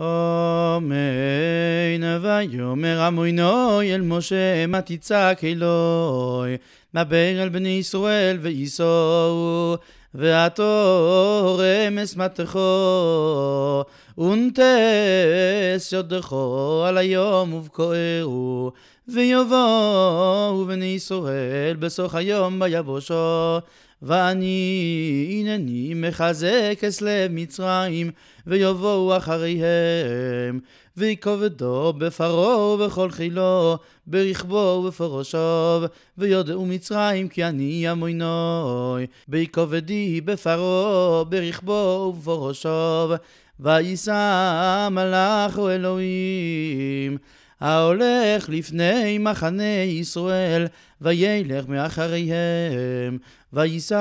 אמן, ויאמר המוינוי אל משה, מה תצעק אלוהי? דבר על בני ישראל וייסעו, והתורה מתכו, ונטס יודכו על היום ובכוהו, ויבואו בני ישראל בסוך היום ביבושו. ואני הנני מחזק את לב מצרים, ויבואו אחריהם, ויכבדו בפרעה ובכל חילו, ברכבו ובפרושו, ויודעו מצרים. מצרים כי אני בי כובדי בפרעה, ברכבו ובראשו, וישא המלאך הוא אלוהים. ההולך לפני מחנה ישראל, וילך מאחריהם, וישא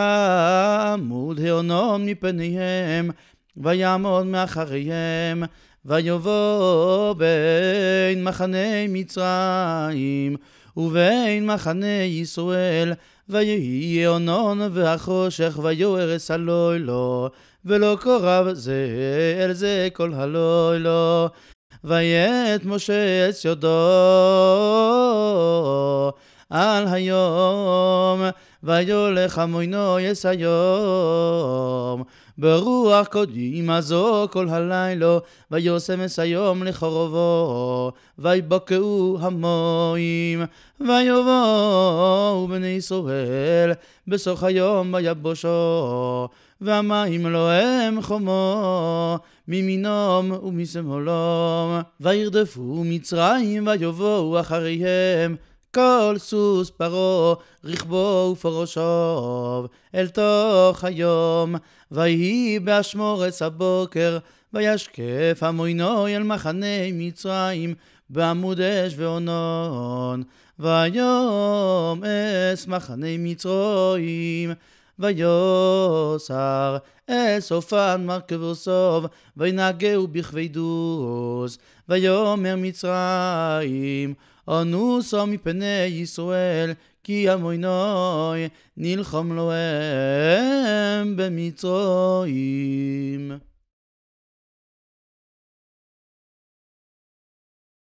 עמוד העונון מפניהם, ויעמוד מאחריהם, ויבוא בין מחנה מצרים. ובין מחנה ישראל, ויהי אונון והחושך ויוארס הלילה, ולא קורב זה אל זה כל הלילה, ויית משה את סיודו על היום, ויולך המוינו יסיום. ברוח קודימה זו כל הלילה, ויוסמס היום לחורבו, ויבקעו המוים, ויבואו בני ישראל, בסוך היום ביבושו, והמים לא הם חומו, מימינום ומשמאלום, וירדפו מצרים ויבואו אחריהם, כל סוס פרעה, רכבו ופורשוב, אל תוך היום. ויהי באשמורץ הבוקר, וישקף המוינו אל מחנה מצרים, בעמוד אש ועונון. ויום אס מחנה מצרים, ויוסר אס אופן מרכבו סוב, בכבי דוז, ויאמר מצרים. אנוסו מפני ישראל, כי המוינוי נלחם להם במצרים.